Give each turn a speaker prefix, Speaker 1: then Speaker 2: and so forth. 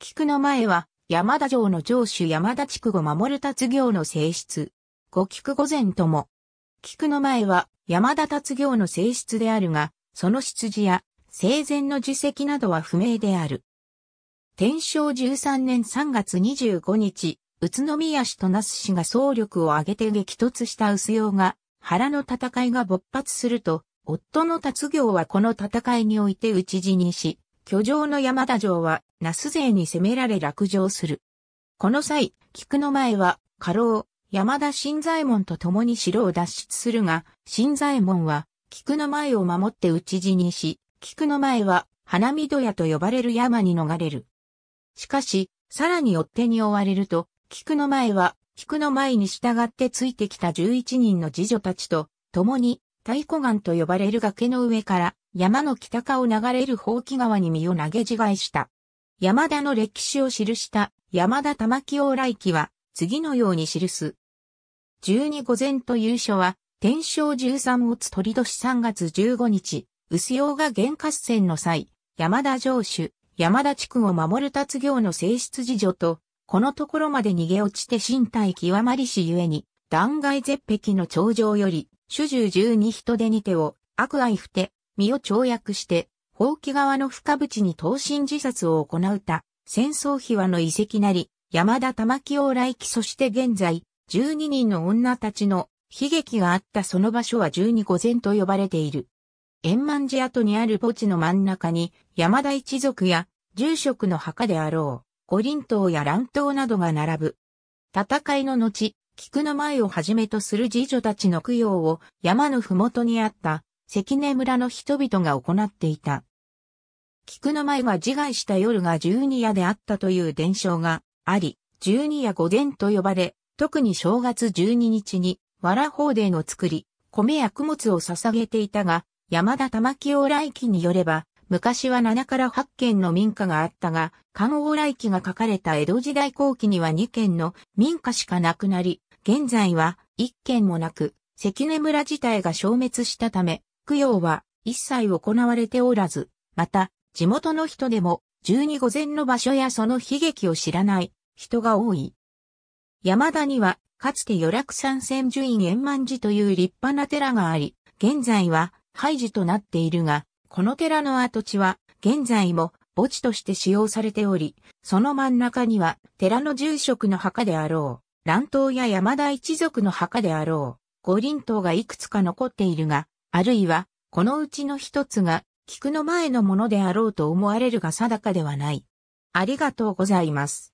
Speaker 1: 菊の前は、山田城の城主山田地区を守る達行の性質。五菊御前とも。菊の前は、山田達行の性質であるが、その出自や、生前の自責などは不明である。天正13年3月25日、宇都宮市と那須市が総力を挙げて激突した薄陽が、原の戦いが勃発すると、夫の達行はこの戦いにおいて討ち死にし、居城の山田城は、那須勢に攻められ落城する。この際、菊の前は、家老、山田新左衛門と共に城を脱出するが、新左衛門は、菊の前を守って討ち死にし、菊の前は、花見戸屋と呼ばれる山に逃れる。しかし、さらに追手に追われると、菊の前は、菊の前に従ってついてきた11人の侍女たちと、共に、太鼓岩と呼ばれる崖の上から、山の北下を流れる宝棄川に身を投げ自害した。山田の歴史を記した山田玉清来記は次のように記す。十二御前という書は天正十三乙鳥年3月15日、薄陽が原合戦の際、山田城主、山田地区を守る達行の性質自助と、このところまで逃げ落ちて身体極まりしゆえに、断崖絶壁の頂上より、主従十二人手に手を、悪愛不手、身を跳躍して、放棄側の深淵に投身自殺を行うた、戦争秘話の遺跡なり、山田玉清来期そして現在、12人の女たちの悲劇があったその場所は12御前と呼ばれている。円満寺跡にある墓地の真ん中に、山田一族や住職の墓であろう、五輪塔や乱塔などが並ぶ。戦いの後、菊の前をはじめとする次女たちの供養を山のふもとにあった関根村の人々が行っていた。菊の前は自害した夜が十二夜であったという伝承があり、十二夜御殿と呼ばれ、特に正月十二日に、藁法殿を作り、米や供物を捧げていたが、山田玉清来記によれば、昔は七から八軒の民家があったが、関王来記が書かれた江戸時代後期には二軒の民家しかなくなり、現在は一軒もなく、関根村自体が消滅したため、供養は一切行われておらず、また、地元の人でも、十二午前の場所やその悲劇を知らない人が多い。山田には、かつて与楽参千順院円満寺という立派な寺があり、現在は廃寺となっているが、この寺の跡地は、現在も墓地として使用されており、その真ん中には寺の住職の墓であろう、乱闘や山田一族の墓であろう、五輪塔がいくつか残っているが、あるいは、このうちの一つが、菊の前のものであろうと思われるが定かではない。ありがとうございます。